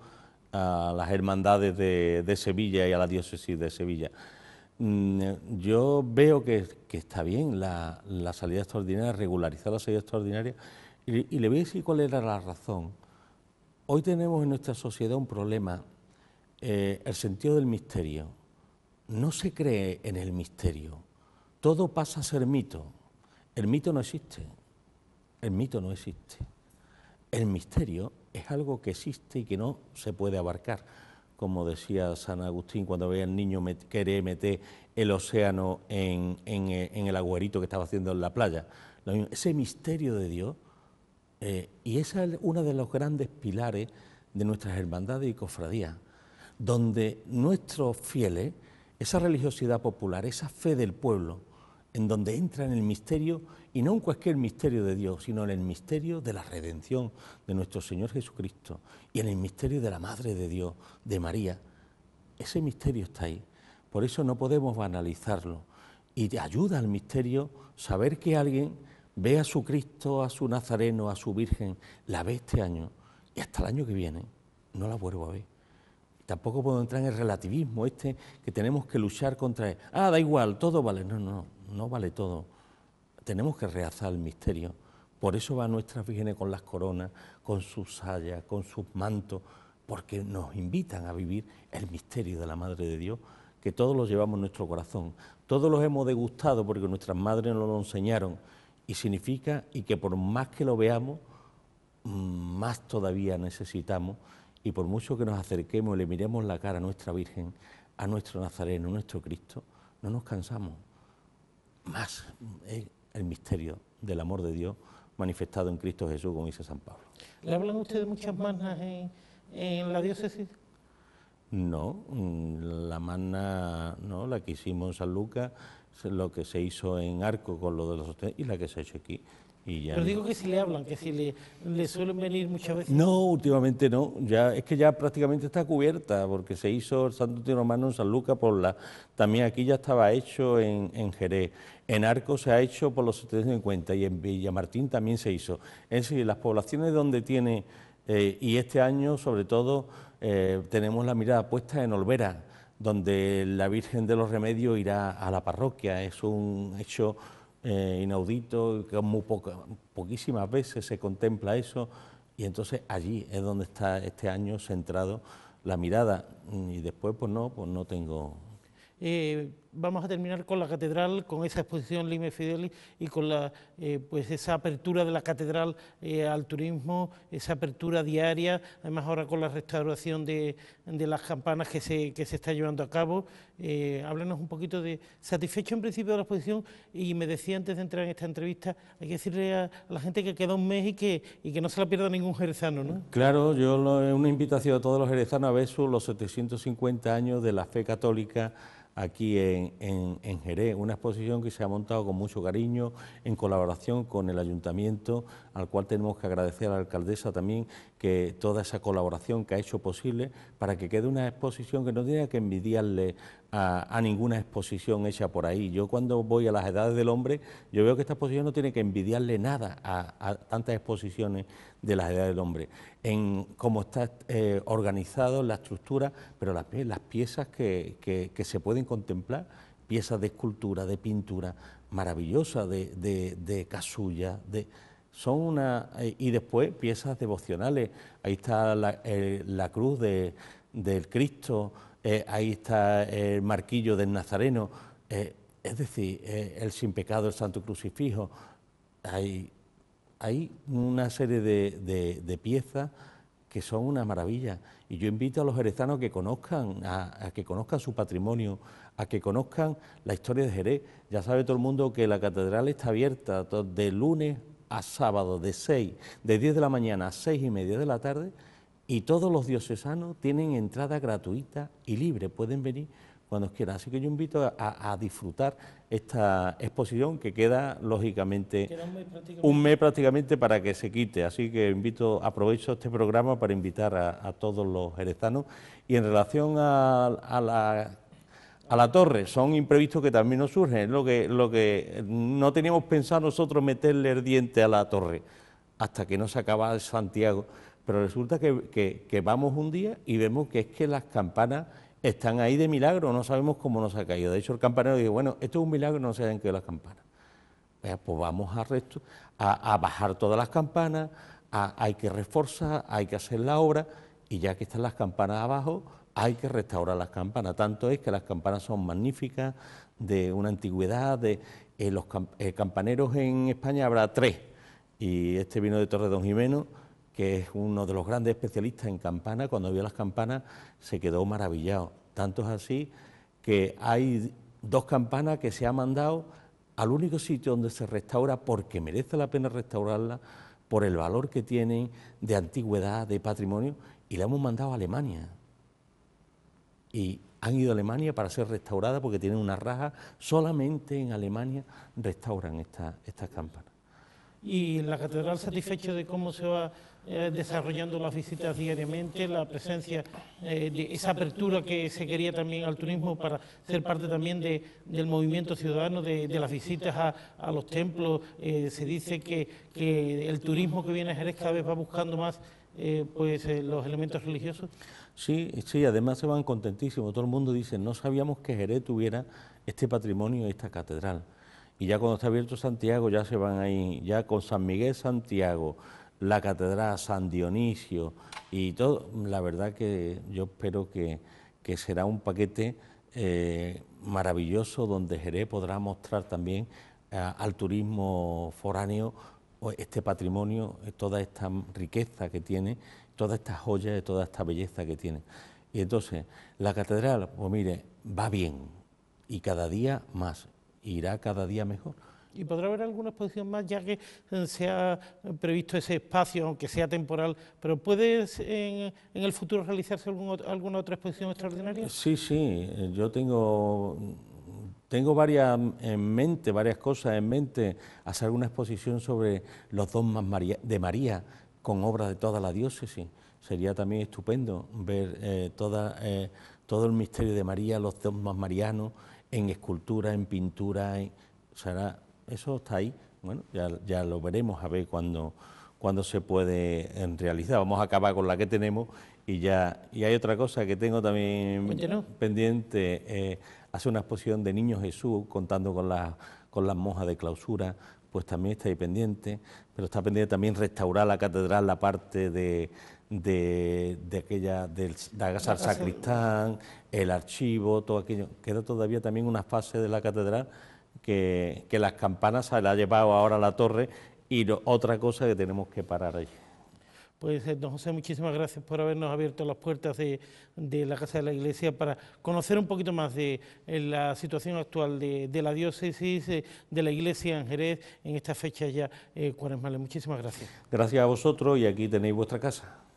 a las hermandades de, Sevilla y a la diócesis de Sevilla. Mm, yo veo que, está bien la, salida extraordinaria, regularizar la salida extraordinaria, y, le voy a decir cuál era la razón. Hoy tenemos en nuestra sociedad un problema, eh, el sentido del misterio. No se cree en el misterio, todo pasa a ser mito. El mito no existe, el mito no existe. El misterio es algo que existe y que no se puede abarcar. Como decía San Agustín cuando veía al niño querer meter el océano en, el agujerito que estaba haciendo en la playa. Ese misterio de Dios, eh, y esa es uno de los grandes pilares de nuestras hermandades y cofradías, donde nuestros fieles, esa religiosidad popular, esa fe del pueblo, en donde entra en el misterio, y no en cualquier misterio de Dios, sino en el misterio de la redención de nuestro Señor Jesucristo y en el misterio de la Madre de Dios, de María. Ese misterio está ahí, por eso no podemos banalizarlo. Y ayuda al misterio saber que alguien ve a su Cristo, a su Nazareno, a su Virgen, la ve este año y hasta el año que viene no la vuelvo a ver. Tampoco puedo entrar en el relativismo este que tenemos que luchar contra él. Ah, da igual, todo vale. No, no, no no vale todo. Tenemos que reazar el misterio. Por eso va nuestra Virgen con las coronas, con sus sayas, con sus mantos, porque nos invitan a vivir el misterio de la Madre de Dios, que todos los llevamos en nuestro corazón, todos los hemos degustado porque nuestras madres nos lo enseñaron, y significa, y que por más que lo veamos, más todavía necesitamos, y por mucho que nos acerquemos y le miremos la cara a nuestra Virgen, a nuestro Nazareno, a nuestro Cristo, no nos cansamos más el misterio del amor de Dios manifestado en Cristo Jesús, como dice San Pablo. ¿Le hablan ustedes muchas manas en, la diócesis? No, mm, la manna, no, la que hicimos en San Lucas, lo que se hizo en Arco con lo de los y la que se ha hecho aquí. Pero digo que si le hablan, que si le, le, suelen venir muchas veces. No, últimamente no. Ya, es que ya prácticamente está cubierta, porque se hizo el Santo Tío Romano en San Lucas por la. También aquí ya estaba hecho en, en Jerez. En Arco se ha hecho por los 750 y en Villamartín también se hizo. Es decir, las poblaciones donde tiene. Eh, y este año, sobre todo, eh, tenemos la mirada puesta en Olvera, donde la Virgen de los Remedios irá a la parroquia. Es un hecho eh, inaudito, que muy poquísimas veces se contempla eso y entonces allí es donde está este año centrado la mirada mm, y después pues no, pues no tengo... Eh, vamos a terminar con la catedral, con esa exposición Lime Fidelis... y con la, eh, pues esa apertura de la catedral eh, al turismo, esa apertura diaria, además ahora con la restauración de, de las campanas que se, que se está llevando a cabo. ...háblenos eh, háblanos un poquito de satisfecho en principio de la exposición y me decía antes de entrar en esta entrevista, hay que decirle a, la gente que queda un mes y que, no se la pierda ningún jerezano, ¿no? Claro, yo lo, una invitación a todos los jerezanos a ver los 750 años de la fe católica aquí en, en, Jerez, una exposición que se ha montado con mucho cariño, en colaboración con el ayuntamiento, al cual tenemos que agradecer a la alcaldesa también que toda esa colaboración que ha hecho posible para que quede una exposición que no tenga que envidiarle a, ninguna exposición hecha por ahí. Yo cuando voy a las edades del hombre, yo veo que esta exposición no tiene que envidiarle nada a, tantas exposiciones de las edades del hombre, en cómo está eh, organizado la estructura, pero las, piezas que, se pueden contemplar, piezas de escultura, de pintura maravillosa, de, de, de casulla, son una... y después piezas devocionales, ahí está la, eh, la cruz de, del Cristo, eh, ahí está eh, el marquillo del Nazareno, eh, es decir, el sin pecado, el santo crucifijo. Hay, hay una serie de, de, de, piezas que son una maravilla. Y yo invito a los jerezanos que conozcan, a, que conozcan su patrimonio, a que conozcan la historia de Jerez. Ya sabe todo el mundo que la catedral está abierta de lunes a sábado, de 6, de 10 de la mañana a seis y media de la tarde y todos los diocesanos tienen entrada gratuita y libre, pueden venir cuando quieran. Así que yo invito a, disfrutar esta exposición que queda lógicamente un, mes prácticamente para que se quite. Así que invito, aprovecho este programa para invitar a, todos los jerezanos... Y en relación a, la torre, son imprevistos que también nos surgen, lo que, lo que no teníamos pensado nosotros meterle el diente a la torre, hasta que no se acaba Santiago pero resulta que, vamos un día y vemos que es que las campanas están ahí de milagro, no sabemos cómo nos ha caído. De hecho, el campanero dice, bueno, esto es un milagro, no se hayan caído las campanas. Pues, vamos a, a, bajar todas las campanas, hay que reforzar, hay que hacer la obra, y ya que están las campanas abajo, hay que restaurar las campanas. Tanto es que las campanas son magníficas, de una antigüedad, de eh, los eh, campaneros en España habrá tres, y este vino de Torre Don Jimeno que es uno de los grandes especialistas en campanas, cuando vio las campanas se quedó maravillado. Tanto es así que hay dos campanas que se han mandado al único sitio donde se restaura porque merece la pena restaurarla por el valor que tienen de antigüedad, de patrimonio, y la hemos mandado a Alemania. Y han ido a Alemania para ser restaurada porque tienen una raja, solamente en Alemania restauran estas campanas. ¿Y la catedral satisfecho de cómo se va eh, desarrollando las visitas diariamente, la presencia eh, de esa apertura que se quería también al turismo para ser parte también de, del movimiento ciudadano, de, las visitas a, los templos. Eh, se dice que, el turismo que viene a Jerez cada vez va buscando más pues, los elementos religiosos. Sí, sí, además se van contentísimos. Todo el mundo dice, no sabíamos que Jerez tuviera este patrimonio, esta catedral. Y ya cuando está abierto Santiago, ya se van ahí, ya con San Miguel Santiago, la Catedral San Dionisio y todo, la verdad que yo espero que, que será un paquete eh, maravilloso donde Jerez podrá mostrar también eh, al turismo foráneo pues, este patrimonio, toda esta riqueza que tiene, todas estas joyas, toda esta belleza que tiene. Y entonces, la catedral, pues mire, va bien y cada día más, irá cada día mejor. ¿Y podrá haber alguna exposición más, ya que eh, se ha eh, previsto ese espacio, aunque sea temporal? ¿Pero puede en, el futuro realizarse alguna otra exposición extraordinaria? Sí, sí, eh, yo tengo, tengo varias en mente, varias cosas en mente, hacer una exposición sobre los dogmas de María con obras de toda la diócesis. Sería también estupendo ver toda, todo el misterio de María, los más marianos, en escultura, en pintura, será eso está ahí. Bueno, ya, lo veremos a ver cuándo cuando se puede eh, realizar. Vamos a acabar con la que tenemos y ya. Y hay otra cosa que tengo también pendiente. Eh, hace una exposición de Niño Jesús contando con las con las monjas de clausura, pues también está ahí pendiente. Pero está pendiente también restaurar la catedral, la parte de, de, de aquella del Sacristán, el archivo, todo aquello. Queda todavía también una fase de la catedral que, las campanas se las ha llevado ahora la torre y otra cosa que tenemos que parar allí. Pues, eh, don José, muchísimas gracias por habernos abierto las puertas de, la Casa de la Iglesia para conocer un poquito más de, eh, la situación actual de, la diócesis, eh, de la Iglesia en Jerez, en esta fecha ya eh, cuaresmales. Muchísimas gracias. Gracias a vosotros y aquí tenéis vuestra casa.